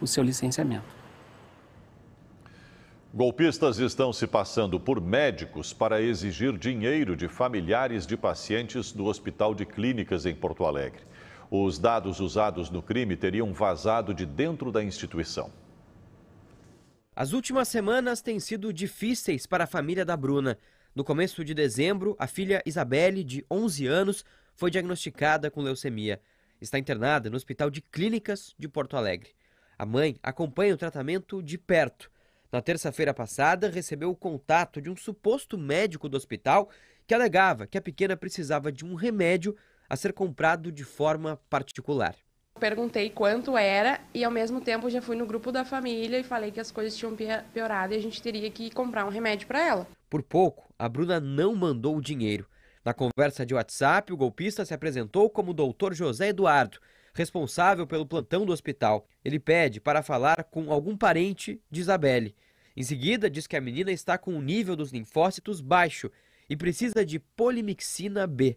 o seu licenciamento. Golpistas estão se passando por médicos para exigir dinheiro de familiares de pacientes do Hospital de Clínicas em Porto Alegre. Os dados usados no crime teriam vazado de dentro da instituição. As últimas semanas têm sido difíceis para a família da Bruna. No começo de dezembro, a filha Isabelle, de 11 anos, foi diagnosticada com leucemia. Está internada no Hospital de Clínicas de Porto Alegre. A mãe acompanha o tratamento de perto. Na terça-feira passada, recebeu o contato de um suposto médico do hospital que alegava que a pequena precisava de um remédio a ser comprado de forma particular. Perguntei quanto era e, ao mesmo tempo, já fui no grupo da família e falei que as coisas tinham piorado e a gente teria que comprar um remédio para ela. Por pouco, a Bruna não mandou o dinheiro. Na conversa de WhatsApp, o golpista se apresentou como Dr. José Eduardo, responsável pelo plantão do hospital. Ele pede para falar com algum parente de Isabelle. Em seguida, diz que a menina está com o nível dos linfócitos baixo e precisa de polimixina B.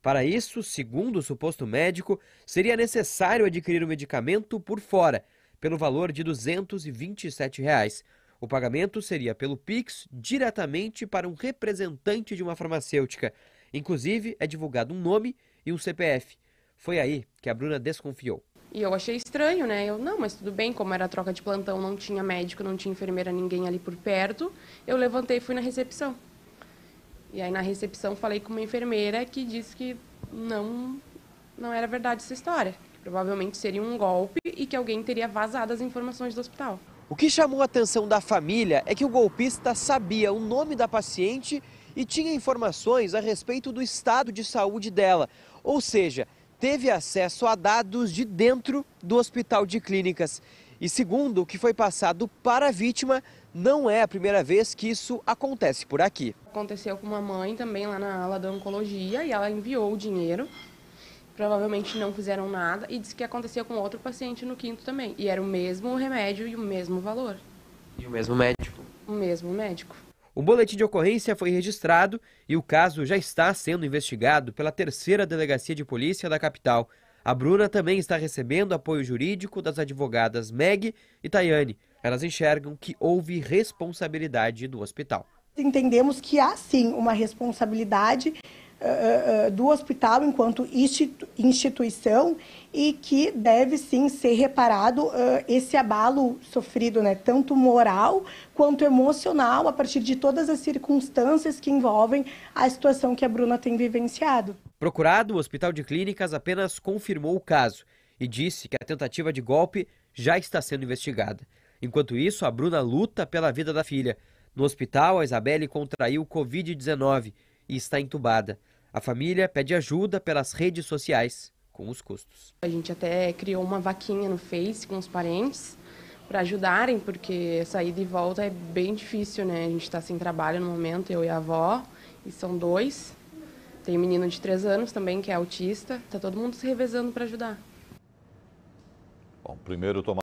Para isso, segundo o suposto médico, seria necessário adquirir o medicamento por fora, pelo valor de R$ 227. Reais. O pagamento seria pelo Pix diretamente para um representante de uma farmacêutica. Inclusive, é divulgado um nome e um CPF. Foi aí que a Bruna desconfiou. E eu achei estranho, né? Eu, não, mas tudo bem, como era troca de plantão, não tinha médico, não tinha enfermeira, ninguém ali por perto. Eu levantei e fui na recepção. E aí na recepção falei com uma enfermeira que disse que não, não era verdade essa história. provavelmente seria um golpe e que alguém teria vazado as informações do hospital. O que chamou a atenção da família é que o golpista sabia o nome da paciente e tinha informações a respeito do estado de saúde dela, ou seja, teve acesso a dados de dentro do hospital de clínicas. E segundo o que foi passado para a vítima, não é a primeira vez que isso acontece por aqui. Aconteceu com uma mãe também lá na ala da oncologia e ela enviou o dinheiro. Provavelmente não fizeram nada e disse que aconteceu com outro paciente no quinto também. E era o mesmo remédio e o mesmo valor. E o mesmo médico? O mesmo médico. Um boletim de ocorrência foi registrado e o caso já está sendo investigado pela terceira delegacia de polícia da capital. A Bruna também está recebendo apoio jurídico das advogadas Meg e Tayane. Elas enxergam que houve responsabilidade do hospital. Entendemos que há sim uma responsabilidade eh, eh, eh, do hospital enquanto instituição e que deve sim ser reparado uh, esse abalo sofrido, né, tanto moral quanto emocional, a partir de todas as circunstâncias que envolvem a situação que a Bruna tem vivenciado. Procurado, o Hospital de Clínicas apenas confirmou o caso e disse que a tentativa de golpe já está sendo investigada. Enquanto isso, a Bruna luta pela vida da filha. No hospital, a Isabelle contraiu Covid-19 e está entubada. A família pede ajuda pelas redes sociais com os custos. A gente até criou uma vaquinha no Face com os parentes para ajudarem, porque sair de volta é bem difícil, né? A gente está sem trabalho no momento, eu e a avó, e são dois. Tem um menino de três anos também que é autista. Tá todo mundo se revezando para ajudar. Bom, primeiro tomar